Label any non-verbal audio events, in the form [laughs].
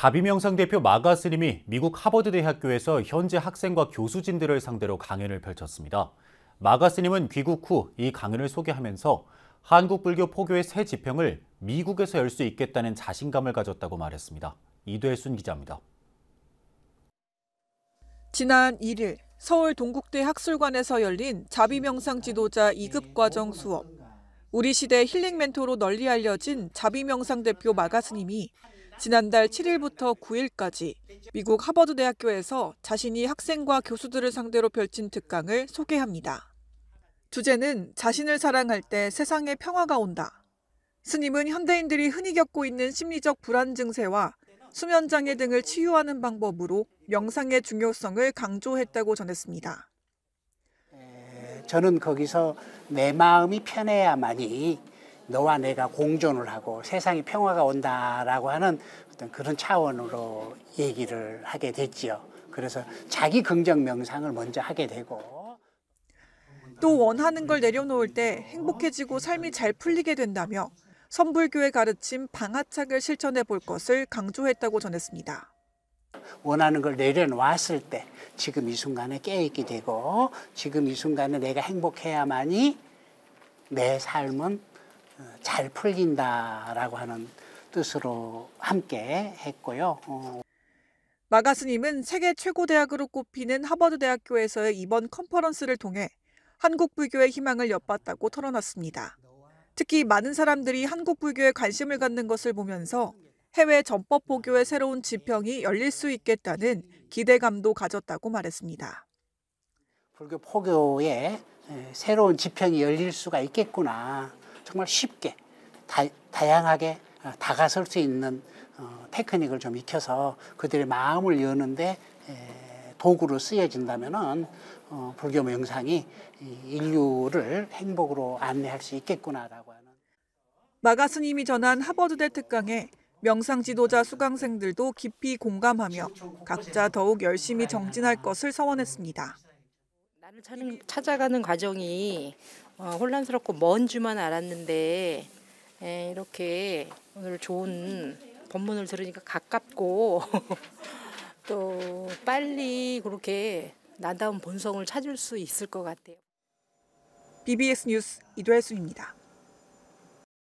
자비명상 대표 마가스님이 미국 하버드대학교에서 현재 학생과 교수진들을 상대로 강연을 펼쳤습니다. 마가스님은 귀국 후 이 강연을 소개하면서 한국 불교 포교의 새 지평을 미국에서 열 수 있겠다는 자신감을 가졌다고 말했습니다. 이도혜순 기자입니다. 지난 1일 서울 동국대 학술관에서 열린 자비명상 지도자 2급 과정 수업. 우리 시대 힐링 멘토로 널리 알려진 자비명상 대표 마가스님이 지난달 7일부터 9일까지 미국 하버드대학교에서 자신이 학생과 교수들을 상대로 펼친 특강을 소개합니다. 주제는 자신을 사랑할 때 세상에 평화가 온다. 스님은 현대인들이 흔히 겪고 있는 심리적 불안 증세와 수면장애 등을 치유하는 방법으로 명상의 중요성을 강조했다고 전했습니다. 저는 거기서 내 마음이 편해야만이 너와 내가 공존을 하고 세상에 평화가 온다라고 하는 어떤 그런 차원으로 얘기를 하게 됐지요. 그래서 자기 긍정 명상을 먼저 하게 되고 또 원하는 걸 내려놓을 때 행복해지고 삶이 잘 풀리게 된다며 선불교에 가르침 방아착을 실천해 볼 것을 강조했다고 전했습니다. 원하는 걸 내려놓았을 때 지금 이 순간에 깨있게 되고 지금 이 순간에 내가 행복해야만이 내 삶은 잘 풀린다라고 하는 뜻으로 함께 했고요. 어. 마가 스님은 세계 최고 대학으로 꼽히는 하버드 대학교에서의 이번 컨퍼런스를 통해 한국 불교의 희망을 엿봤다고 털어놨습니다. 특히 많은 사람들이 한국 불교에 관심을 갖는 것을 보면서 해외 전법 보교의 새로운 지평이 열릴 수 있겠다는 기대감도 가졌다고 말했습니다. 불교 포교의 새로운 지평이 열릴 수가 있겠구나. 정말 쉽게 다, 양하게 어, 다가설 수 있는 어, 테크닉을 좀 익혀서 그들의 마음을 여는데 도구로 쓰여진다면은 어, 불교 명상이 인류를 행복으로 안내할 수 있겠구나라고 하는. 마가 스님이 전한 하버드대 특강에 명상 지도자 수강생들도 깊이 공감하며 각자 더욱 열심히 정진할 것을 서원했습니다. 나를 찾는, 찾아가는 과정이 어, 혼란스럽고 먼 줄만 알았는데 에, 예, 이렇게 오늘 좋은 본문을 들으니까 가깝고 [laughs] 또 빨리 그렇게 나다운 본성을 찾을 수 있을 것 같아요. BBS 뉴스 이도혜순입니다.